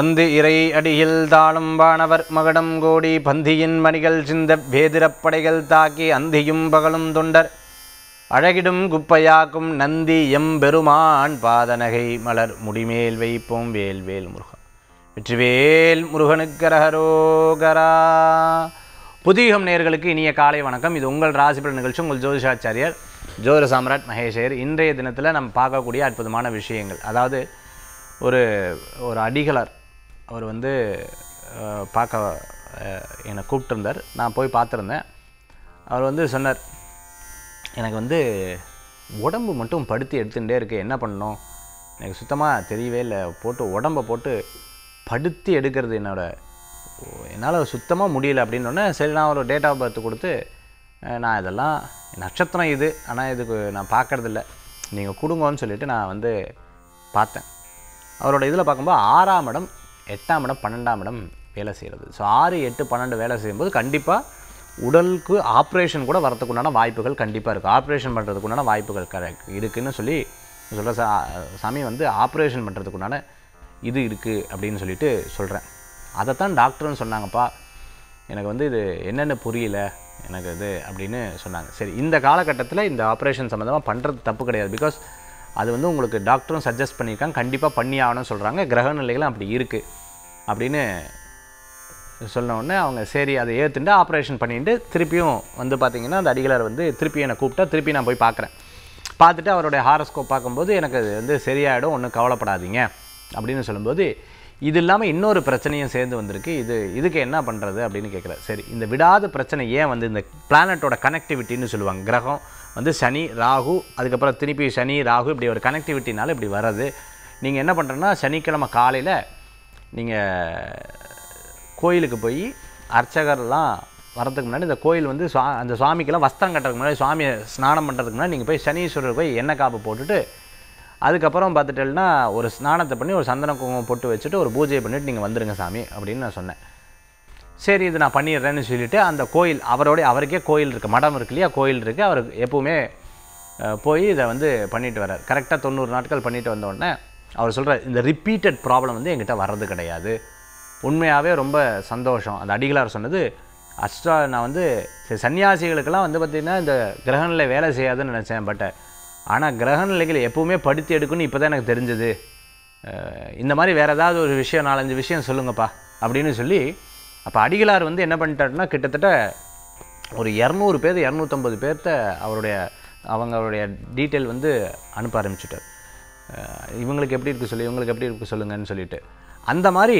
வந்து இறை அடியில் தாளும் வானவர் மகடம் கோடி பந்தியின் மணிகள் சிந்த வேதிரப்படைகள் தாக்கி அந்தியும் பகலும் தொண்டர் அழகிடும் குப்பையாக்கும் நந்தி எம் பெருமான் பாதநகை மலர் முடிமேல் வைப்போம் வேல்வேல் முருகன் வெற்றிவேல் முருகனுக்கரகரோகரா புதிகம் நேர்களுக்கு இனிய காலை வணக்கம் இது உங்கள் ராசிபல நிகழ்ச்சி உங்கள் ஜோதிஷாச்சாரியர் ஜோதிர சாம்ராட் மகேஷர் இன்றைய தினத்தில் நம்ம பார்க்கக்கூடிய அற்புதமான விஷயங்கள் அதாவது ஒரு ஒரு அடிகளர் அவர் வந்து பார்க்க என்னை கூப்பிட்டுருந்தார் நான் போய் பார்த்துருந்தேன் அவர் வந்து சொன்னார் எனக்கு வந்து உடம்பு மட்டும் படுத்தி எடுத்துகிட்டே இருக்கு என்ன பண்ணணும் எனக்கு சுத்தமாக தெரியவே இல்லை போட்டு உடம்பை போட்டு படுத்தி எடுக்கிறது என்னோடய என்னால் சுத்தமாக முடியல அப்படின்னோடனே சரி நான் ஒரு டேட் ஆஃப் பர்த் கொடுத்து நான் இதெல்லாம் நட்சத்திரம் இது ஆனால் இதுக்கு நான் பார்க்குறதில்ல நீங்கள் கொடுங்கன்னு சொல்லிவிட்டு நான் வந்து பார்த்தேன் அவரோட இதில் பார்க்கும்போது ஆறாம் இடம் எட்டாம் இடம் பன்னெண்டாம் இடம் வேலை செய்கிறது ஸோ ஆறு எட்டு பன்னெண்டு வேலை செய்யும்போது கண்டிப்பாக உடலுக்கு ஆப்ரேஷன் கூட வரத்துக்குண்டான வாய்ப்புகள் கண்டிப்பாக இருக்குது ஆப்ரேஷன் பண்ணுறதுக்குண்டான வாய்ப்புகள் கரெக்ட் இருக்குதுன்னு சொல்லி சொல்கிற சா சாமி வந்து ஆப்ரேஷன் பண்ணுறதுக்குண்டான இது இருக்குது அப்படின்னு சொல்லிட்டு சொல்கிறேன் அதைத்தான் டாக்டர்னு சொன்னாங்கப்பா எனக்கு வந்து இது என்னென்ன புரியல எனக்கு இது அப்படின்னு சொன்னாங்க சரி இந்த காலகட்டத்தில் இந்த ஆப்ரேஷன் சம்மந்தமாக பண்ணுறது தப்பு கிடையாது பிகாஸ் அது வந்து உங்களுக்கு டாக்டரும் சஜஸ்ட் பண்ணியிருக்காங்க கண்டிப்பாக பண்ணி ஆகணும்னு சொல்கிறாங்க கிரக நிலைகளும் அப்படி இருக்குது அப்படின்னு சொன்னோடனே அவங்க சரி அதை ஏற்றுட்டு ஆப்ரேஷன் பண்ணிட்டு திருப்பியும் வந்து பார்த்திங்கன்னா அந்த அடிகளார் வந்து திருப்பி என்னை கூப்பிட்டா திருப்பி நான் போய் பார்க்குறேன் பார்த்துட்டு அவருடைய ஹாரஸ்கோப் பார்க்கும்போது எனக்கு அது வந்து சரியாயிடும் ஒன்றும் கவலைப்படாதீங்க அப்படின்னு சொல்லும்போது இது இல்லாமல் இன்னொரு பிரச்சனையும் சேர்ந்து வந்திருக்கு இது இதுக்கு என்ன பண்ணுறது அப்படின்னு கேட்குறேன் சரி இந்த விடாத பிரச்சனை ஏன் வந்து இந்த பிளானட்டோட கனெக்டிவிட்டின்னு சொல்லுவாங்க கிரகம் வந்து சனி ராகு அதுக்கப்புறம் திருப்பி சனி ராகு இப்படி ஒரு கனெக்டிவிட்டினால இப்படி வர்றது நீங்கள் என்ன பண்ணுறேன்னா சனிக்கிழமை காலையில் நீங்கள் கோயிலுக்கு போய் அர்ச்சகர்லாம் வர்றதுக்கு முன்னாடி இந்த கோயில் வந்து சுவா அந்த சுவாமிக்கெல்லாம் வஸ்திரம் கட்டுறதுக்கு முன்னாடி சுவாமியை ஸ்நானம் பண்ணுறதுக்கு முன்னாடி நீங்கள் போய் சனீஸ்வரர் போய் எண்ணெய் காப்பு போட்டுட்டு அதுக்கப்புறம் பார்த்துட்டேன்னா ஒரு ஸ்நானத்தை பண்ணி ஒரு சந்தன குங்குமம் போட்டு வச்சுட்டு ஒரு பூஜையை பண்ணிவிட்டு நீங்கள் வந்துடுங்க சாமி அப்படின்னு நான் சொன்னேன் சரி இது நான் பண்ணிடுறேன்னு சொல்லிவிட்டு அந்த கோயில் அவரோடைய அவருக்கே கோயில் இருக்குது மடம் இருக்கு இல்லையா கோயில் இருக்குது அவர் எப்போவுமே போய் இதை வந்து பண்ணிட்டு வர்றார் கரெக்டாக தொண்ணூறு நாட்கள் பண்ணிட்டு வந்தோடனே அவர் சொல்கிறார் இந்த ரிப்பீட்டட் ப்ராப்ளம் வந்து எங்கிட்ட வர்றது கிடையாது உண்மையாகவே ரொம்ப சந்தோஷம் அந்த அடிகளார் சொன்னது அஸ்ட்ரா நான் வந்து சன்னியாசிகளுக்கெல்லாம் வந்து பார்த்திங்கன்னா இந்த கிரகநிலை வேலை செய்யாதுன்னு நினச்சேன் பட் ஆனால் கிரகநிலைகள் நிலைகள் எப்போவுமே படித்து இப்போ தான் எனக்கு தெரிஞ்சது இந்த மாதிரி வேறு ஏதாவது ஒரு விஷயம் நாலஞ்சு விஷயம் சொல்லுங்கப்பா அப்படின்னு சொல்லி அப்போ அடிகளார் வந்து என்ன பண்ணிட்டாருன்னா கிட்டத்தட்ட ஒரு இரநூறு பேர் இரநூத்தம்பது பேர்த்த அவருடைய அவங்களுடைய டீட்டெயில் வந்து அனுப்ப ஆரம்பிச்சிட்டார் இவங்களுக்கு எப்படி இருக்குது சொல்லி இவங்களுக்கு எப்படி இருக்குது சொல்லுங்கன்னு சொல்லிட்டு அந்த மாதிரி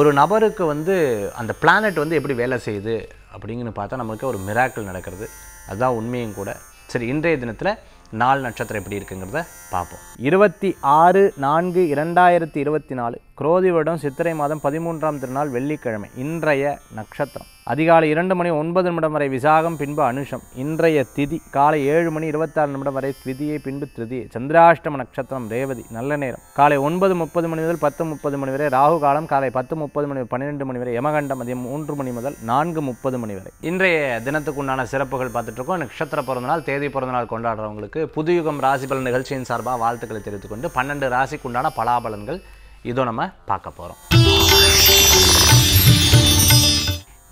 ஒரு நபருக்கு வந்து அந்த பிளானட் வந்து எப்படி வேலை செய்யுது அப்படிங்கன்னு பார்த்தா நமக்கு ஒரு மிராக்கள் நடக்கிறது அதுதான் உண்மையும் கூட சரி இன்றைய தினத்தில் நாலு நட்சத்திரம் எப்படி இருக்குங்கிறத பார்ப்போம் இருபத்தி ஆறு நான்கு இரண்டாயிரத்தி இருபத்தி நாலு குரோதி வருடம் சித்திரை மாதம் பதிமூன்றாம் திருநாள் வெள்ளிக்கிழமை இன்றைய நட்சத்திரம் அதிகாலை இரண்டு மணி ஒன்பது நிமிடம் வரை விசாகம் பின்பு அனுஷம் இன்றைய திதி காலை ஏழு மணி இருபத்தாறு நிமிடம் வரை திதியை பின்பு திருதியை சந்திராஷ்டம நட்சத்திரம் ரேவதி நல்ல நேரம் காலை ஒன்பது முப்பது மணி முதல் பத்து முப்பது மணி வரை ராகு காலம் காலை பத்து முப்பது மணி பன்னிரெண்டு மணி வரை யமகண்டம் மதியம் மூன்று மணி முதல் நான்கு முப்பது மணி வரை இன்றைய தினத்துக்கு உண்டான சிறப்புகள் பார்த்துட்டு இருக்கோம் நட்சத்திர பிறந்தநாள் தேதி பிறந்தநாள் கொண்டாடுறவங்களுக்கு புதுயுகம் ராசிபலன் நிகழ்ச்சியின் சார்பாக வாழ்த்துக்களை தெரிவித்துக்கொண்டு பன்னெண்டு ராசிக்கு உண்டான பலாபலன்கள் இதோ நம்ம பார்க்க போகிறோம்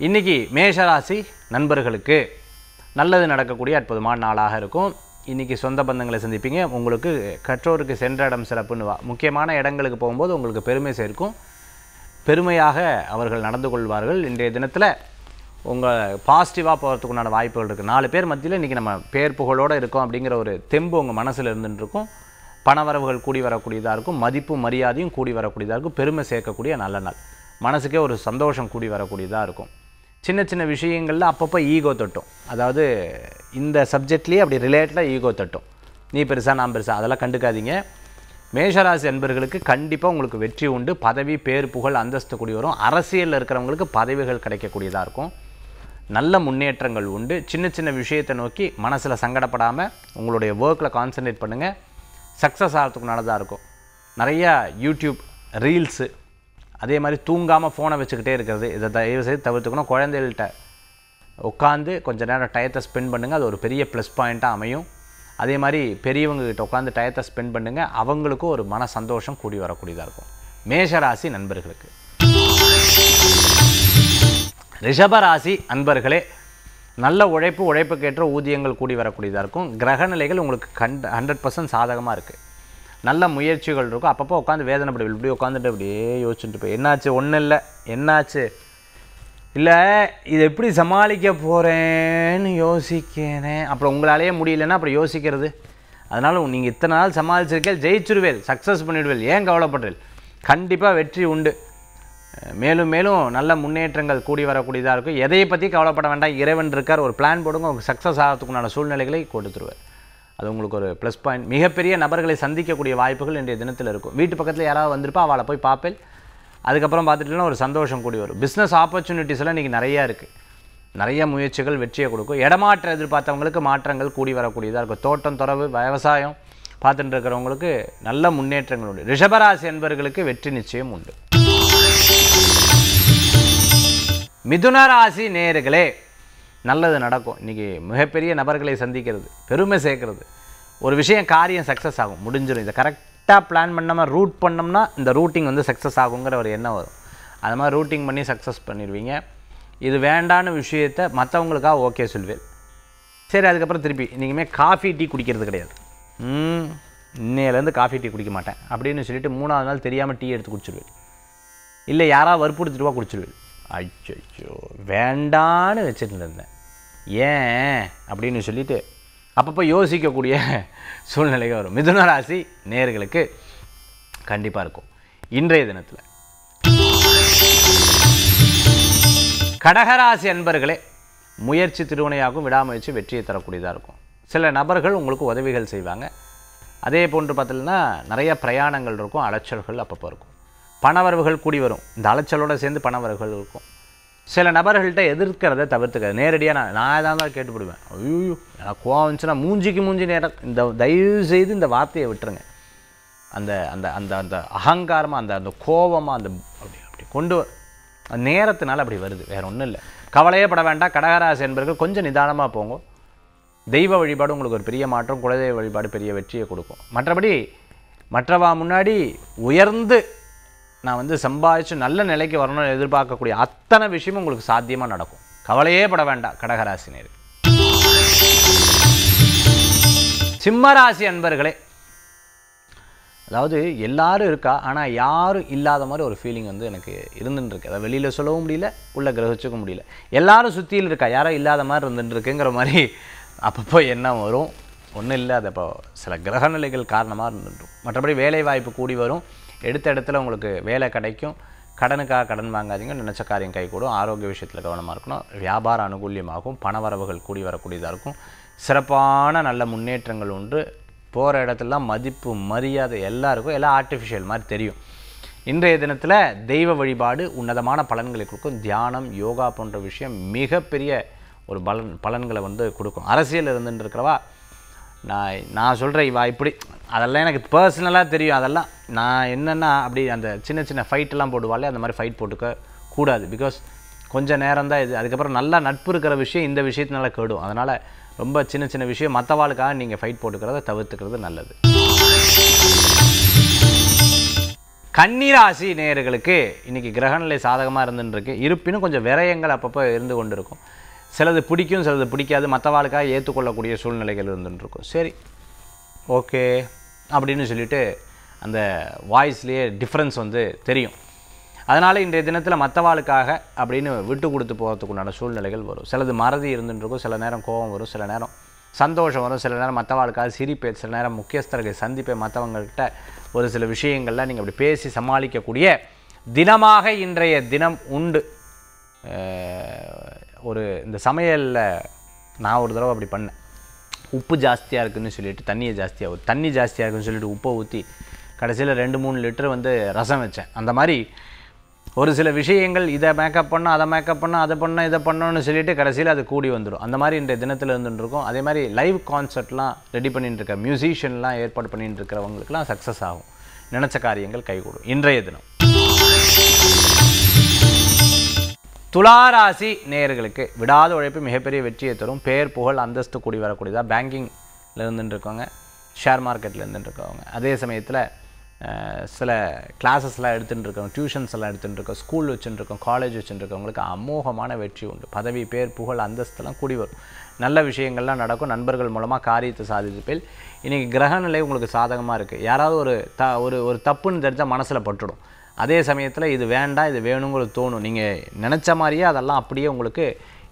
இன்றைக்கி மேஷராசி நண்பர்களுக்கு நல்லது நடக்கக்கூடிய அற்புதமான நாளாக இருக்கும் இன்றைக்கி சொந்த பந்தங்களை சந்திப்பீங்க உங்களுக்கு கற்றோருக்கு சென்ற இடம் சிறப்புன்னு முக்கியமான இடங்களுக்கு போகும்போது உங்களுக்கு பெருமை சேர்க்கும் பெருமையாக அவர்கள் நடந்து கொள்வார்கள் இன்றைய தினத்தில் உங்கள் பாசிட்டிவாக போகிறதுக்குண்டான வாய்ப்புகள் இருக்குது நாலு பேர் மத்தியில் இன்றைக்கி நம்ம பேர் புகழோடு இருக்கோம் அப்படிங்கிற ஒரு தெம்பு உங்கள் மனசில் இருந்துகிட்டு இருக்கும் பணவரவுகள் கூடி வரக்கூடியதாக இருக்கும் மதிப்பு மரியாதையும் கூடி வரக்கூடியதாக இருக்கும் பெருமை சேர்க்கக்கூடிய நல்ல நாள் மனசுக்கே ஒரு சந்தோஷம் கூடி வரக்கூடியதாக இருக்கும் சின்ன சின்ன விஷயங்களில் அப்பப்போ ஈகோ தட்டும் அதாவது இந்த சப்ஜெக்ட்லேயே அப்படி ரிலேட்டடாக ஈகோ தட்டும் நீ பெருசாக நான் பெருசாக அதெல்லாம் கண்டுக்காதீங்க மேஷராசி அன்பர்களுக்கு கண்டிப்பாக உங்களுக்கு வெற்றி உண்டு பதவி பேர் புகழ் அந்தஸ்து கூடி வரும் அரசியலில் இருக்கிறவங்களுக்கு பதவிகள் கிடைக்கக்கூடியதாக இருக்கும் நல்ல முன்னேற்றங்கள் உண்டு சின்ன சின்ன விஷயத்தை நோக்கி மனசில் சங்கடப்படாமல் உங்களுடைய ஒர்க்கில் கான்சன்ட்ரேட் பண்ணுங்கள் சக்ஸஸ் ஆகிறதுக்கு நல்லதாக இருக்கும் நிறையா யூடியூப் ரீல்ஸு அதே மாதிரி தூங்காமல் ஃபோனை வச்சுக்கிட்டே இருக்கிறது இதை தயவு செய்து தவிர்த்துக்கணும் குழந்தைகள்கிட்ட உட்காந்து கொஞ்சம் நேரம் டயத்தை ஸ்பெண்ட் பண்ணுங்கள் அது ஒரு பெரிய ப்ளஸ் பாயிண்ட்டாக அமையும் அதே மாதிரி பெரியவங்கக்கிட்ட உட்காந்து டயத்தை ஸ்பெண்ட் பண்ணுங்கள் அவங்களுக்கும் ஒரு மன சந்தோஷம் கூடி வரக்கூடியதாக இருக்கும் மேஷராசி நண்பர்களுக்கு ரிஷபராசி அன்பர்களே நல்ல உழைப்பு உழைப்புக்கேற்ற ஊதியங்கள் கூடி வரக்கூடியதாக இருக்கும் கிரக நிலைகள் உங்களுக்கு கண்ட ஹண்ட்ரட் பர்சன்ட் சாதகமாக இருக்குது நல்ல முயற்சிகள் இருக்கும் அப்பப்போ உட்காந்து வேதனை படிவில் இப்படி உட்காந்துட்டு அப்படியே யோசிச்சுட்டு போய் என்னாச்சு ஒன்றும் இல்லை என்னாச்சு இல்லை இதை எப்படி சமாளிக்க போகிறேன்னு யோசிக்கிறேன் அப்புறம் உங்களாலேயே முடியலன்னா அப்புறம் யோசிக்கிறது அதனால் நீங்கள் இத்தனை நாள் சமாளிச்சிருக்கேன் ஜெயிச்சிருவேல் சக்ஸஸ் பண்ணிவிடுவேல் ஏன் கவலைப்படுறேன் கண்டிப்பாக வெற்றி உண்டு மேலும் மேலும் நல்ல முன்னேற்றங்கள் கூடி வரக்கூடியதாக இருக்கும் எதையை பற்றி கவலைப்பட வேண்டாம் இறைவன் இருக்கார் ஒரு பிளான் போடுங்க உங்களுக்கு சக்ஸஸ் ஆகிறதுக்குண்டான சூழ்நிலைகளை கொடுத்துருவார் அது உங்களுக்கு ஒரு ப்ளஸ் பாயிண்ட் மிகப்பெரிய நபர்களை சந்திக்கக்கூடிய வாய்ப்புகள் இன்றைய தினத்தில் இருக்கும் வீட்டு பக்கத்தில் யாராவது வந்திருப்பா அவளை போய் பார்ப்பேன் அதுக்கப்புறம் பார்த்துட்டுனா ஒரு சந்தோஷம் கூடி வரும் பிஸ்னஸ் ஆப்பர்ச்சுனிட்டிஸ்லாம் இன்றைக்கி நிறையா இருக்குது நிறைய முயற்சிகள் வெற்றியை கொடுக்கும் இடமாற்ற எதிர்பார்த்தவங்களுக்கு மாற்றங்கள் கூடி வரக்கூடியதாக இருக்கும் தோட்டம் துறவு விவசாயம் பார்த்துட்டு இருக்கிறவங்களுக்கு நல்ல முன்னேற்றங்கள் உண்டு ரிஷபராசி என்பவர்களுக்கு வெற்றி நிச்சயம் உண்டு மிதுன ராசி நேர்களே நல்லது நடக்கும் இன்றைக்கி மிகப்பெரிய நபர்களை சந்திக்கிறது பெருமை சேர்க்கறது ஒரு விஷயம் காரியம் சக்ஸஸ் ஆகும் முடிஞ்சிடும் இதை கரெக்டாக பிளான் பண்ணாமல் ரூட் பண்ணோம்னா இந்த ரூட்டிங் வந்து சக்ஸஸ் ஆகுங்கிற ஒரு எண்ணம் வரும் அது மாதிரி ரூட்டிங் பண்ணி சக்ஸஸ் பண்ணிடுவீங்க இது வேண்டான விஷயத்த மற்றவங்களுக்காக ஓகே சொல்வேன் சரி அதுக்கப்புறம் திருப்பி இன்றைக்குமே காஃபி டீ குடிக்கிறது கிடையாது இன்னையிலேருந்து காஃபி டீ குடிக்க மாட்டேன் அப்படின்னு சொல்லிட்டு மூணாவது நாள் தெரியாமல் டீ எடுத்து குடிச்சிடுவேன் இல்லை யாராவது வற்புறுத்திட்டு ரூபா குடிச்சிடுவேன் அச்சோ வேண்டான்னு வச்சுட்டு இருந்தேன் ஏன் அப்படின்னு சொல்லிட்டு அப்பப்போ யோசிக்கக்கூடிய சூழ்நிலை வரும் மிதுன ராசி நேர்களுக்கு கண்டிப்பாக இருக்கும் இன்றைய தினத்தில் கடகராசி அன்பர்களே முயற்சி திருவினையாகும் விடாமுயற்சி வெற்றியை தரக்கூடியதாக இருக்கும் சில நபர்கள் உங்களுக்கு உதவிகள் செய்வாங்க அதே போன்று பார்த்தீங்கன்னா நிறைய பிரயாணங்கள் இருக்கும் அலைச்சல்கள் அப்பப்போ இருக்கும் பணவரவுகள் கூடி வரும் இந்த அலைச்சலோடு சேர்ந்து பணவரவுகள் இருக்கும் சில நபர்கள்ட்ட எதிர்க்கிறத தவிர்த்துக்க நேரடியாக நான் நான் தான் தான் கேட்டுப்படுவேன் ஐயோ எனக்கு கோவம் வந்துச்சுன்னா மூஞ்சிக்கு மூஞ்சி நேரம் இந்த தயவு செய்து இந்த வார்த்தையை விட்டுருங்க அந்த அந்த அந்த அந்த அகங்காரமாக அந்த அந்த கோபமாக அந்த அப்படி அப்படி கொண்டு நேரத்தினால அப்படி வருது வேறு ஒன்றும் இல்லை கவலையே பட வேண்டாம் கடகராசி என்பர்கள் கொஞ்சம் நிதானமாக போங்க தெய்வ வழிபாடு உங்களுக்கு ஒரு பெரிய மாற்றம் குலதெய்வ வழிபாடு பெரிய வெற்றியை கொடுக்கும் மற்றபடி மற்றவா முன்னாடி உயர்ந்து நான் வந்து சம்பாதிச்சு நல்ல நிலைக்கு வரணும்னு எதிர்பார்க்கக்கூடிய அத்தனை விஷயமும் உங்களுக்கு சாத்தியமாக நடக்கும் கவலையே பட வேண்டாம் கடகராசினியர் சிம்மராசி அன்பர்களே அதாவது எல்லாரும் இருக்கா ஆனால் யாரும் இல்லாத மாதிரி ஒரு ஃபீலிங் வந்து எனக்கு இருக்கு அதை வெளியில் சொல்லவும் முடியல உள்ளே கிரகிச்சிக்க முடியல எல்லாரும் சுற்றியில் இருக்கா யாரும் இல்லாத மாதிரி இருக்குங்கிற மாதிரி அப்பப்போ என்ன வரும் ஒன்றும் இல்லை அது இப்போ சில கிரக நிலைகள் காரணமாக இருந்துட்டு மற்றபடி வேலை வாய்ப்பு கூடி வரும் எடுத்த இடத்துல உங்களுக்கு வேலை கிடைக்கும் கடனுக்காக கடன் வாங்காதீங்க நினச்ச காரியம் கூடும் ஆரோக்கிய விஷயத்தில் கவனமாக இருக்கணும் வியாபார அனுகூலியமாகும் வரவுகள் கூடி வரக்கூடியதாக இருக்கும் சிறப்பான நல்ல முன்னேற்றங்கள் உண்டு போகிற இடத்துலலாம் மதிப்பு மரியாதை எல்லாருக்கும் எல்லாம் ஆர்டிஃபிஷியல் மாதிரி தெரியும் இன்றைய தினத்தில் தெய்வ வழிபாடு உன்னதமான பலன்களை கொடுக்கும் தியானம் யோகா போன்ற விஷயம் மிகப்பெரிய ஒரு பலன் பலன்களை வந்து கொடுக்கும் அரசியல் இருந்துட்டு இருக்கிறவா நான் நான் சொல்கிறேன் இவா இப்படி அதெல்லாம் எனக்கு பர்சனலாக தெரியும் அதெல்லாம் நான் என்னென்னா அப்படி அந்த சின்ன சின்ன ஃபைட்டெல்லாம் போடுவாள்லே அந்த மாதிரி ஃபைட் போட்டுக்க கூடாது பிகாஸ் கொஞ்சம் நேரம் தான் இது அதுக்கப்புறம் நல்லா நட்பு இருக்கிற விஷயம் இந்த விஷயத்தினால கேடும் அதனால் ரொம்ப சின்ன சின்ன விஷயம் மற்றவாளுக்காக நீங்கள் ஃபைட் போட்டுக்கிறத தவிர்த்துக்கிறது நல்லது கன்னிராசி நேர்களுக்கு இன்றைக்கி கிரகநிலை சாதகமாக இருந்துருக்கு இருப்பினும் கொஞ்சம் விரயங்கள் அப்பப்போ இருந்து கொண்டு இருக்கும் சிலது பிடிக்கும் சிலது பிடிக்காது மற்றவாளுக்காக ஏற்றுக்கொள்ளக்கூடிய சூழ்நிலைகள் இருந்துருக்கும் சரி ஓகே அப்படின்னு சொல்லிவிட்டு அந்த வாய்ஸ்லேயே டிஃப்ரென்ஸ் வந்து தெரியும் அதனால் இன்றைய தினத்தில் மற்றவாளுக்காக அப்படின்னு விட்டு கொடுத்து போகிறதுக்குண்டான சூழ்நிலைகள் வரும் சிலது மறதி இருந்துருக்கும் சில நேரம் கோபம் வரும் சில நேரம் சந்தோஷம் வரும் சில நேரம் மற்றவாளுக்காக சிரிப்பு சில நேரம் முக்கியஸ்தர்கள் சந்திப்பை மற்றவங்கள்கிட்ட ஒரு சில விஷயங்கள்லாம் நீங்கள் அப்படி பேசி சமாளிக்கக்கூடிய தினமாக இன்றைய தினம் உண்டு ஒரு இந்த சமையலில் நான் ஒரு தடவை அப்படி பண்ணேன் உப்பு ஜாஸ்தியாக இருக்குதுன்னு சொல்லிட்டு தண்ணியை ஜாஸ்தியாக தண்ணி ஜாஸ்தியாக இருக்குதுன்னு சொல்லிட்டு உப்பை ஊற்றி கடைசியில் ரெண்டு மூணு லிட்டர் வந்து ரசம் வச்சேன் அந்த மாதிரி ஒரு சில விஷயங்கள் இதை மேக்கப் பண்ணால் அதை மேக்கப் பண்ணால் அதை பண்ணால் இதை பண்ணோன்னு சொல்லிட்டு கடைசியில் அது கூடி வந்துடும் அந்த மாதிரி இன்றைய தினத்தில் இருந்துருக்கும் அதே மாதிரி லைவ் கான்சர்ட்லாம் ரெடி பண்ணிட்டு மியூசிஷியன்லாம் ஏற்பாடு பண்ணிட்டு இருக்கிறவங்களுக்குலாம் சக்ஸஸ் ஆகும் நினச்ச காரியங்கள் கைகூடும் இன்றைய தினம் துளாராசி நேயர்களுக்கு விடாத உழைப்பு மிகப்பெரிய வெற்றியை தரும் பேர் புகழ் அந்தஸ்து கூடி வரக்கூடியதாக பேங்கிங்கில் இருந்துட்டுருக்கவங்க ஷேர் மார்க்கெட்டில் இருந்துட்டுருக்கவங்க அதே சமயத்தில் சில கிளாஸஸ்லாம் எடுத்துகிட்டு இருக்கோம் டியூஷன்ஸ் எல்லாம் எடுத்துகிட்டு இருக்கோம் ஸ்கூல் வச்சுட்டுருக்கோம் காலேஜ் வச்சுட்டுருக்கவங்களுக்கு அமோகமான வெற்றி உண்டு பதவி பேர் புகழ் அந்தஸ்துலாம் கூடி வரும் நல்ல விஷயங்கள்லாம் நடக்கும் நண்பர்கள் மூலமாக காரியத்தை பேர் இன்றைக்கி கிரகநிலை உங்களுக்கு சாதகமாக இருக்குது யாராவது ஒரு த ஒரு ஒரு தப்புன்னு தெரிஞ்சால் மனசில் பட்டுடும் அதே சமயத்தில் இது வேண்டாம் இது வேணுங்கிறது தோணும் நீங்கள் நினச்ச மாதிரியே அதெல்லாம் அப்படியே உங்களுக்கு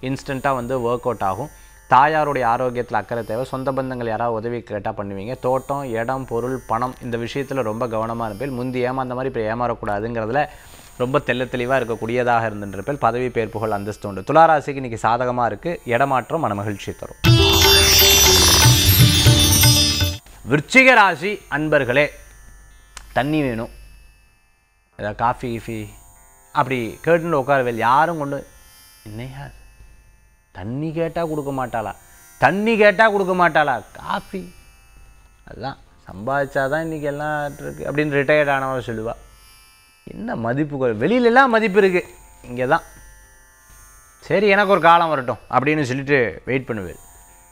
இன்ஸ்டண்ட்டாக வந்து ஒர்க் அவுட் ஆகும் தாயாருடைய ஆரோக்கியத்தில் அக்கறை தேவை சொந்த பந்தங்கள் யாராவது உதவி கேட்டால் பண்ணுவீங்க தோட்டம் இடம் பொருள் பணம் இந்த விஷயத்தில் ரொம்ப கவனமாக இருப்பேன் முந்தி ஏமாந்த மாதிரி இப்போ ஏமாறக்கூடாதுங்கிறதுல ரொம்ப தெல்ல தெளிவாக இருக்கக்கூடியதாக இருந்துருப்பேன் பதவி பேர் புகழ் அந்தஸ்து உண்டு துளாராசிக்கு இன்றைக்கி சாதகமாக இருக்குது இடமாற்றம் மன மகிழ்ச்சி தரும் விருச்சிக ராசி அன்பர்களே தண்ணி வேணும் ஏதாவது காஃபி கீஃபி அப்படி கேட்டுன்னு வேலை யாரும் கொண்டு என்னையா தண்ணி கேட்டால் கொடுக்க மாட்டாளா தண்ணி கேட்டால் கொடுக்க மாட்டாளா காஃபி அதுதான் சம்பாதிச்சா தான் இன்றைக்கி எல்லாம் இருக்குது அப்படின்னு ரிட்டையர்ட் ஆனவன் சொல்லுவாள் என்ன மதிப்புகள் வெளியிலலாம் மதிப்பு இருக்குது இங்கே தான் சரி எனக்கு ஒரு காலம் வரட்டும் அப்படின்னு சொல்லிட்டு வெயிட் பண்ணுவேன்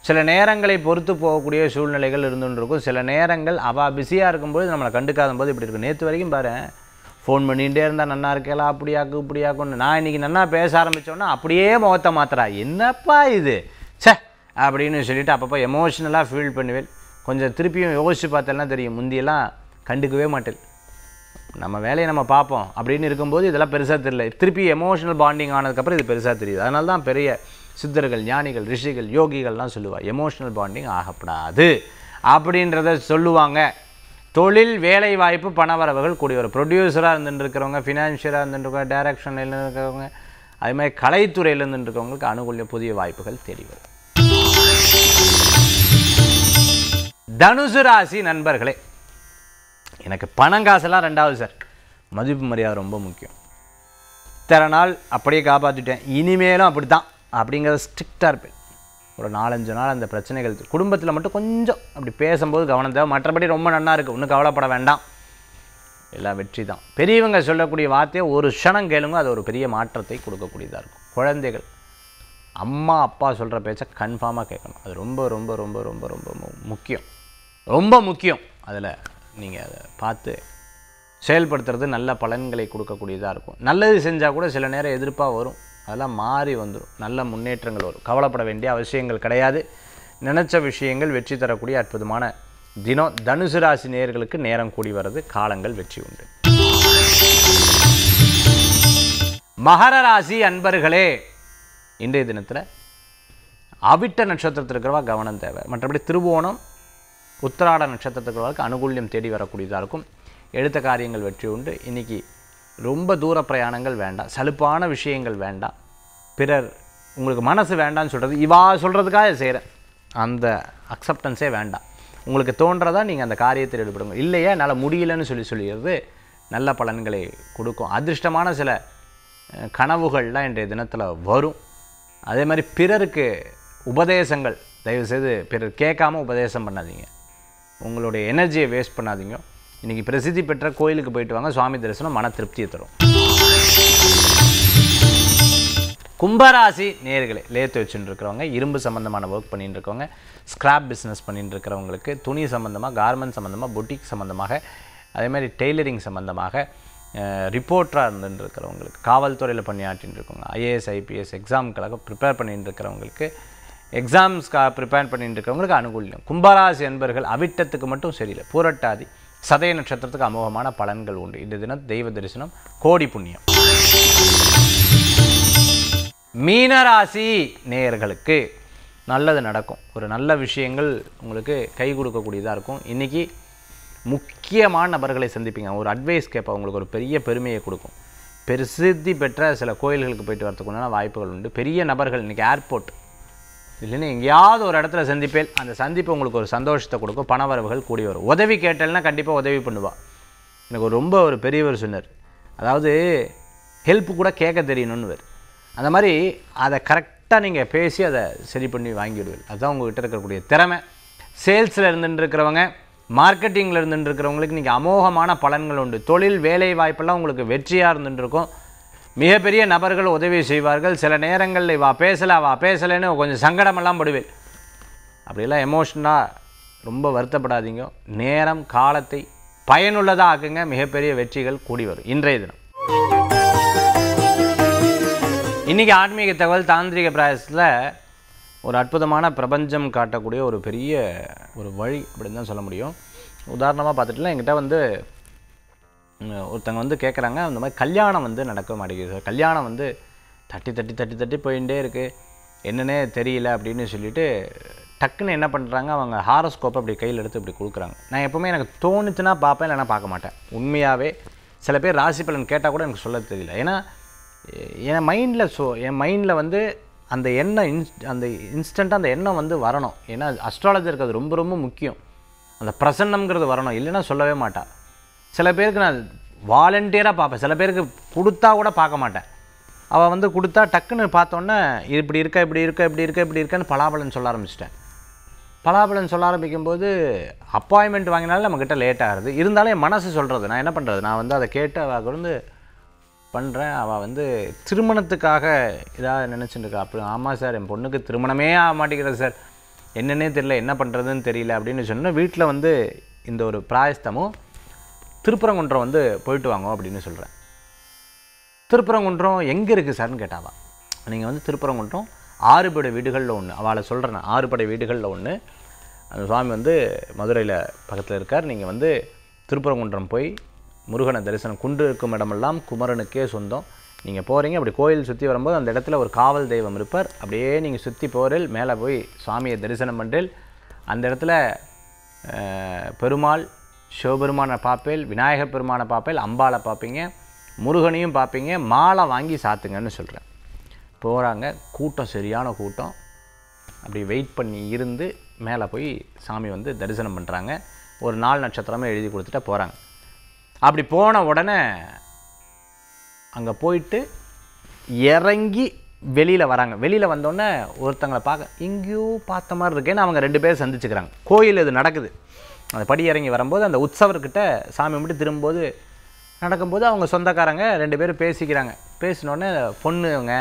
சில நேரங்களை பொறுத்து போகக்கூடிய சூழ்நிலைகள் இருந்துன்னு இருக்கும் சில நேரங்கள் அவள் பிஸியாக இருக்கும்போது நம்மளை கண்டுக்காத போது இப்படி இருக்கும் நேற்று வரைக்கும் பாரு ஃபோன் பண்ணிகிட்டே இருந்தால் நன்னா இருக்கலாம் அப்படியாக்கு இப்படியாக்குன்னு நான் இன்றைக்கி நன்னா பேச ஆரம்பித்தோன்னா அப்படியே முகத்தை மாத்திரா என்னப்பா இது சே அப்படின்னு சொல்லிவிட்டு அப்பப்போ எமோஷ்னலாக ஃபீல் பண்ணுவேன் கொஞ்சம் திருப்பியும் யோசித்து பார்த்தெல்லாம் தெரியும் முந்தியெல்லாம் கண்டுக்கவே மாட்டேன் நம்ம வேலையை நம்ம பார்ப்போம் அப்படின்னு இருக்கும்போது இதெல்லாம் பெருசாக தெரியல திருப்பி எமோஷனல் பாண்டிங் ஆனதுக்கப்புறம் இது பெருசாக தெரியுது அதனால தான் பெரிய சித்தர்கள் ஞானிகள் ரிஷிகள் யோகிகள்லாம் சொல்லுவாள் எமோஷனல் பாண்டிங் ஆகப்படாது அப்படின்றத சொல்லுவாங்க தொழில் வேலை வாய்ப்பு பணவரவுகள் கூடிய வரும் ப்ரொடியூசராக இருந்துருக்கிறவங்க ஃபினான்ஷியராக இருந்துருக்கவங்க டைரக்ஷனில் இருக்கிறவங்க மாதிரி கலைத்துறையில் இருந்துருக்கவங்களுக்கு அணுகூலிய புதிய வாய்ப்புகள் தேடி வரும் தனுசு ராசி நண்பர்களே எனக்கு பணம் காசெல்லாம் ரெண்டாவது சார் மதிப்பு மரியாதை ரொம்ப முக்கியம் இத்தனை நாள் அப்படியே காப்பாற்றிட்டேன் இனிமேலும் அப்படி தான் அப்படிங்கிறத ஸ்ட்ரிக்டாக இருப்பேன் ஒரு நாலஞ்சு நாள் அந்த பிரச்சனைகள் குடும்பத்தில் மட்டும் கொஞ்சம் அப்படி பேசும்போது கவனம் தேவை மற்றபடி ரொம்ப நல்லா இருக்குது ஒன்றும் கவலைப்பட வேண்டாம் எல்லாம் வெற்றி தான் பெரியவங்க சொல்லக்கூடிய வார்த்தையை ஒரு க்ஷணம் கேளுங்க அது ஒரு பெரிய மாற்றத்தை கொடுக்கக்கூடியதாக இருக்கும் குழந்தைகள் அம்மா அப்பா சொல்கிற பேச்சை கன்ஃபார்மாக கேட்கணும் அது ரொம்ப ரொம்ப ரொம்ப ரொம்ப ரொம்ப முக்கியம் ரொம்ப முக்கியம் அதில் நீங்கள் அதை பார்த்து செயல்படுத்துறது நல்ல பலன்களை கொடுக்கக்கூடியதாக இருக்கும் நல்லது செஞ்சால் கூட சில நேரம் எதிர்ப்பாக வரும் அதெல்லாம் மாறி வந்துடும் நல்ல முன்னேற்றங்கள் வரும் கவலைப்பட வேண்டிய அவசியங்கள் கிடையாது நினச்ச விஷயங்கள் வெற்றி தரக்கூடிய அற்புதமான தினம் தனுசு ராசி நேர்களுக்கு நேரம் கூடி வர்றது காலங்கள் வெற்றி உண்டு மகர ராசி அன்பர்களே இன்றைய தினத்தில் அவிட்ட நட்சத்திரத்தில் கவனம் தேவை மற்றபடி திருவோணம் உத்திராட நட்சத்திரத்துக்கு அனுகூல்யம் தேடி வரக்கூடியதாக இருக்கும் எடுத்த காரியங்கள் வெற்றி உண்டு இன்றைக்கி ரொம்ப தூர பிரயாணங்கள் வேண்டாம் சலுப்பான விஷயங்கள் வேண்டாம் பிறர் உங்களுக்கு மனசு வேண்டான்னு சொல்கிறது இவா சொல்கிறதுக்காக செய்கிறேன் அந்த அக்செப்டன்ஸே வேண்டாம் உங்களுக்கு தோன்றதா நீங்கள் அந்த காரியத்தில் ஈடுபடுங்க இல்லையே என்னால் முடியலன்னு சொல்லி சொல்லிடுறது நல்ல பலன்களை கொடுக்கும் அதிர்ஷ்டமான சில கனவுகள்லாம் இன்றைய தினத்தில் வரும் அதே மாதிரி பிறருக்கு உபதேசங்கள் தயவுசெய்து பிறர் கேட்காம உபதேசம் பண்ணாதீங்க உங்களுடைய எனர்ஜியை வேஸ்ட் பண்ணாதீங்க இன்றைக்கி பிரசித்தி பெற்ற கோயிலுக்கு போயிட்டு வாங்க சுவாமி தரிசனம் மன திருப்தியை தரும் கும்பராசி நேர்களை லேத்து வச்சுட்டு இருக்கிறவங்க இரும்பு சம்மந்தமான ஒர்க் பண்ணிட்டு இருக்கவங்க ஸ்க்ராப் பிஸ்னஸ் பண்ணிட்டு இருக்கிறவங்களுக்கு துணி சம்மந்தமாக கார்மெண்ட் சம்மந்தமாக பொட்டிக் சம்மந்தமாக அதே மாதிரி டெய்லரிங் சம்மந்தமாக ரிப்போர்ட்டராக இருந்துட்டு இருக்கிறவங்களுக்கு காவல்துறையில் பணியாற்றின்னு இருக்கவங்க ஐஏஎஸ் ஐபிஎஸ் எக்ஸாம்களாக ப்ரிப்பேர் பண்ணிட்டு இருக்கிறவங்களுக்கு எக்ஸாம்ஸ்க்காக ப்ரிப்பேர் பண்ணிட்டு இருக்கிறவங்களுக்கு அனுகூலியம் கும்பராசி என்பர்கள் அவிட்டத்துக்கு மட்டும் சரியில்லை பூரட்டாதி சதய நட்சத்திரத்துக்கு அமோகமான பலன்கள் உண்டு இந்த தினம் தெய்வ தரிசனம் கோடி புண்ணியம் மீனராசி நேயர்களுக்கு நல்லது நடக்கும் ஒரு நல்ல விஷயங்கள் உங்களுக்கு கை கொடுக்கக்கூடியதாக இருக்கும் இன்றைக்கி முக்கியமான நபர்களை சந்திப்பீங்க ஒரு அட்வைஸ் கேட்பா உங்களுக்கு ஒரு பெரிய பெருமையை கொடுக்கும் பிரசித்தி பெற்ற சில கோயில்களுக்கு போயிட்டு வரத்துக்குண்டான வாய்ப்புகள் உண்டு பெரிய நபர்கள் இன்றைக்கி ஏர்போர்ட் இல்லைன்னா எங்கேயாவது ஒரு இடத்துல சந்திப்பேன் அந்த சந்திப்பு உங்களுக்கு ஒரு சந்தோஷத்தை கொடுக்கும் பணவரவுகள் கூடி வரும் உதவி கேட்டல்னா கண்டிப்பாக உதவி பண்ணுவாள் எனக்கு ரொம்ப ஒரு பெரியவர் சொன்னார் அதாவது ஹெல்ப் கூட கேட்க தெரியணும்னு அந்த மாதிரி அதை கரெக்டாக நீங்கள் பேசி அதை சரி பண்ணி வாங்கிடுவீர்கள் அதுதான் உங்கள்கிட்ட இருக்கக்கூடிய திறமை சேல்ஸில் இருக்கிறவங்க மார்க்கெட்டிங்கில் இருக்கிறவங்களுக்கு நீங்கள் அமோகமான பலன்கள் உண்டு தொழில் வேலை வாய்ப்பெல்லாம் உங்களுக்கு வெற்றியாக இருந்துட்டுருக்கும் மிகப்பெரிய நபர்கள் உதவி செய்வார்கள் சில நேரங்களில் வா பேசலை வா பேசலைன்னு கொஞ்சம் சங்கடமெல்லாம் படுவேன் அப்படிலாம் எமோஷனாக ரொம்ப வருத்தப்படாதீங்க நேரம் காலத்தை பயனுள்ளதாக ஆக்குங்க மிகப்பெரிய வெற்றிகள் கூடி வரும் இன்றைய தினம் இன்றைக்கி ஆன்மீக தகவல் தாந்திரிக பிராயசத்தில் ஒரு அற்புதமான பிரபஞ்சம் காட்டக்கூடிய ஒரு பெரிய ஒரு வழி அப்படின்னு தான் சொல்ல முடியும் உதாரணமாக பார்த்துட்டுலாம் எங்கிட்ட வந்து ஒருத்தங்க வந்து கேட்குறாங்க அந்த மாதிரி கல்யாணம் வந்து நடக்க மாட்டேங்குது சார் கல்யாணம் வந்து தட்டி தட்டி தட்டி தட்டி போயிட்டே இருக்குது என்னன்னே தெரியல அப்படின்னு சொல்லிவிட்டு டக்குன்னு என்ன பண்ணுறாங்க அவங்க ஹாரோஸ்கோப்பை அப்படி கையில் எடுத்து இப்படி கொடுக்குறாங்க நான் எப்போவுமே எனக்கு தோணுச்சுன்னா பார்ப்பேன் இல்லைனா பார்க்க மாட்டேன் உண்மையாகவே சில பேர் ராசி பலன் கேட்டால் கூட எனக்கு சொல்ல தெரியல ஏன்னா என் மைண்டில் ஸோ என் மைண்டில் வந்து அந்த எண்ணம் இன்ஸ் அந்த இன்ஸ்டண்ட்டாக அந்த எண்ணம் வந்து வரணும் ஏன்னா அஸ்ட்ராலஜி இருக்கிறது ரொம்ப ரொம்ப முக்கியம் அந்த பிரசன்னம்ங்கிறது வரணும் இல்லைன்னா சொல்லவே மாட்டாள் சில பேருக்கு நான் வாலண்டியராக பார்ப்பேன் சில பேருக்கு கொடுத்தா கூட பார்க்க மாட்டேன் அவள் வந்து கொடுத்தா டக்குன்னு பார்த்தோன்னே இப்படி இருக்க இப்படி இருக்க இப்படி இருக்க இப்படி இருக்கான்னு பலாபலன் சொல்ல ஆரம்பிச்சிட்டேன் பலாபலன் சொல்ல ஆரம்பிக்கும்போது அப்பாயின்மெண்ட் வாங்கினாலும் நம்மக்கிட்ட லேட் ஆகுது இருந்தாலும் என் மனசு சொல்கிறது நான் என்ன பண்ணுறது நான் வந்து அதை கேட்டு அவள் வந்து பண்ணுறேன் அவள் வந்து திருமணத்துக்காக இதாக நினச்சிட்டு அப்படி ஆமாம் சார் என் பொண்ணுக்கு திருமணமே ஆக மாட்டேங்கிறது சார் என்னன்னே தெரியல என்ன பண்ணுறதுன்னு தெரியல அப்படின்னு சொன்னால் வீட்டில் வந்து இந்த ஒரு பிராயஸ்தமும் திருப்பரங்குன்றம் வந்து போயிட்டு வாங்க அப்படின்னு சொல்கிறேன் திருப்பரங்குன்றம் எங்கே இருக்குது சார்னு கேட்டாவா நீங்கள் வந்து திருப்பரங்குன்றம் ஆறுபடை வீடுகளில் ஒன்று அவளை சொல்கிறேன் ஆறுபடை வீடுகளில் ஒன்று அந்த சுவாமி வந்து மதுரையில் பக்கத்தில் இருக்கார் நீங்கள் வந்து திருப்பரங்குன்றம் போய் முருகனை தரிசனம் குன்று இருக்கும் இடமெல்லாம் குமரனுக்கே சொந்தம் நீங்கள் போகிறீங்க அப்படி கோயில் சுற்றி வரும்போது அந்த இடத்துல ஒரு காவல் தெய்வம் இருப்பார் அப்படியே நீங்கள் சுற்றி போரில் மேலே போய் சுவாமியை தரிசனம் பண்ணுறேன் அந்த இடத்துல பெருமாள் சிவபெருமானை பார்ப்பேல் விநாயகப் பெருமானை பார்ப்பேல் அம்பாவை பார்ப்பீங்க முருகனையும் பார்ப்பீங்க மாலை வாங்கி சாத்துங்கன்னு சொல்கிறேன் போகிறாங்க கூட்டம் சரியான கூட்டம் அப்படி வெயிட் பண்ணி இருந்து மேலே போய் சாமி வந்து தரிசனம் பண்ணுறாங்க ஒரு நாலு நட்சத்திரமே எழுதி கொடுத்துட்டா போகிறாங்க அப்படி போன உடனே அங்கே போயிட்டு இறங்கி வெளியில் வராங்க வெளியில் வந்தோடனே ஒருத்தங்களை பார்க்க இங்கேயோ பார்த்த மாதிரி இருக்கேன்னு அவங்க ரெண்டு பேரும் சந்திச்சுக்கிறாங்க கோயில் இது நடக்குது அந்த படி இறங்கி வரும்போது அந்த உற்சவர்கிட்ட சாமி மட்டும் திரும்பும்போது நடக்கும்போது அவங்க சொந்தக்காரங்க ரெண்டு பேரும் பேசிக்கிறாங்க பேசினோடனே பொண்ணுங்க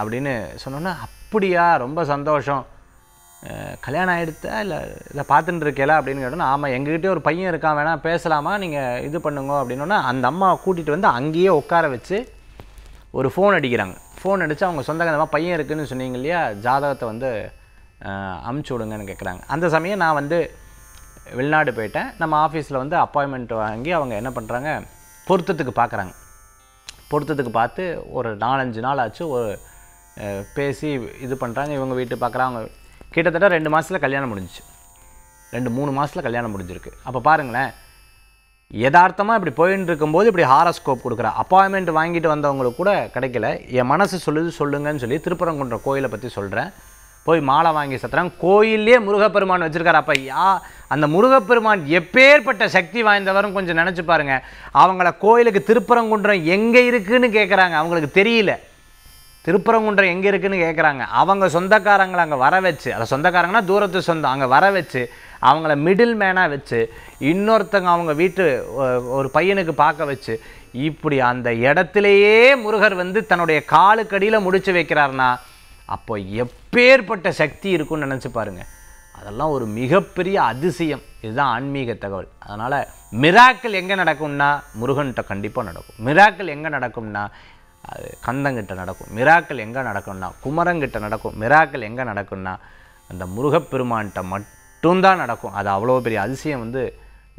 அப்படின்னு சொன்னோன்னே அப்படியா ரொம்ப சந்தோஷம் கல்யாணம் ஆகிடுத்தா இல்லை இல்லை பார்த்துட்டு இருக்கேல அப்படின்னு கேட்டோன்னா ஆமாம் எங்ககிட்டே ஒரு பையன் இருக்கான் வேணால் பேசலாமா நீங்கள் இது பண்ணுங்க அப்படின்னோன்னா அந்த அம்மா கூட்டிகிட்டு வந்து அங்கேயே உட்கார வச்சு ஒரு ஃபோன் அடிக்கிறாங்க ஃபோன் அடித்து அவங்க சொந்தக்காரமாக பையன் இருக்குதுன்னு சொன்னீங்க இல்லையா ஜாதகத்தை வந்து அமுச்சு விடுங்கன்னு கேட்குறாங்க அந்த சமயம் நான் வந்து வெளிநாடு போயிட்டேன் நம்ம ஆஃபீஸில் வந்து அப்பாயின்மெண்ட் வாங்கி அவங்க என்ன பண்ணுறாங்க பொருத்தத்துக்கு பார்க்குறாங்க பொருத்தத்துக்கு பார்த்து ஒரு நாலஞ்சு நாள் ஆச்சு ஒரு பேசி இது பண்ணுறாங்க இவங்க வீட்டு பார்க்குறாங்க கிட்டத்தட்ட ரெண்டு மாதத்தில் கல்யாணம் முடிஞ்சிச்சு ரெண்டு மூணு மாதத்தில் கல்யாணம் முடிஞ்சிருக்கு அப்போ பாருங்களேன் யதார்த்தமாக இப்படி போயின்னு இருக்கும்போது இப்படி ஹாரஸ்கோப் கொடுக்குற அப்பாயின்மெண்ட் வாங்கிட்டு வந்தவங்களுக்கு கூட கிடைக்கல என் மனசு சொல்லுது சொல்லுங்கன்னு சொல்லி திருப்பரங்குன்ற கோயிலை பற்றி சொல்கிறேன் போய் மாலை வாங்கி சத்துறாங்க கோயிலே முருகப்பெருமான் வச்சுருக்காரு அப்போ யா அந்த முருகப்பெருமான் எப்பேற்பட்ட சக்தி வாய்ந்தவரும் கொஞ்சம் நினச்சி பாருங்கள் அவங்கள கோயிலுக்கு திருப்பரங்குன்றம் எங்கே இருக்குதுன்னு கேட்குறாங்க அவங்களுக்கு தெரியல திருப்பரங்குன்றம் எங்கே இருக்குதுன்னு கேட்குறாங்க அவங்க சொந்தக்காரங்களை அங்கே வர வச்சு அதை சொந்தக்காரங்கன்னா தூரத்து சொந்தம் அங்கே வர வச்சு அவங்கள மிடில் மேனாக வச்சு இன்னொருத்தங்க அவங்க வீட்டு ஒரு பையனுக்கு பார்க்க வச்சு இப்படி அந்த இடத்துலையே முருகர் வந்து தன்னுடைய காலுக்கடியில் முடிச்சு வைக்கிறாருனா அப்போ எப்பேற்பட்ட சக்தி இருக்குன்னு நினச்சி பாருங்கள் அதெல்லாம் ஒரு மிகப்பெரிய அதிசயம் இதுதான் ஆன்மீக தகவல் அதனால் மிராக்கள் எங்கே நடக்கும்னா முருகன்கிட்ட கண்டிப்பாக நடக்கும் மிராக்கள் எங்கே நடக்கும்னா அது கந்தங்கிட்ட நடக்கும் மிராக்கள் எங்கே நடக்கும்னா குமரங்கிட்ட நடக்கும் மிராக்கள் எங்கே நடக்கும்னா அந்த முருகப்பெருமான்கிட்ட மட்டும்தான் நடக்கும் அது அவ்வளோ பெரிய அதிசயம் வந்து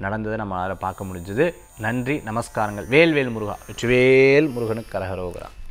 நடந்ததை நம்மளால் பார்க்க முடிஞ்சது நன்றி நமஸ்காரங்கள் வேல்வேல் முருகா வெற்றிவேல் முருகனுக்கு கரகரோகிறான்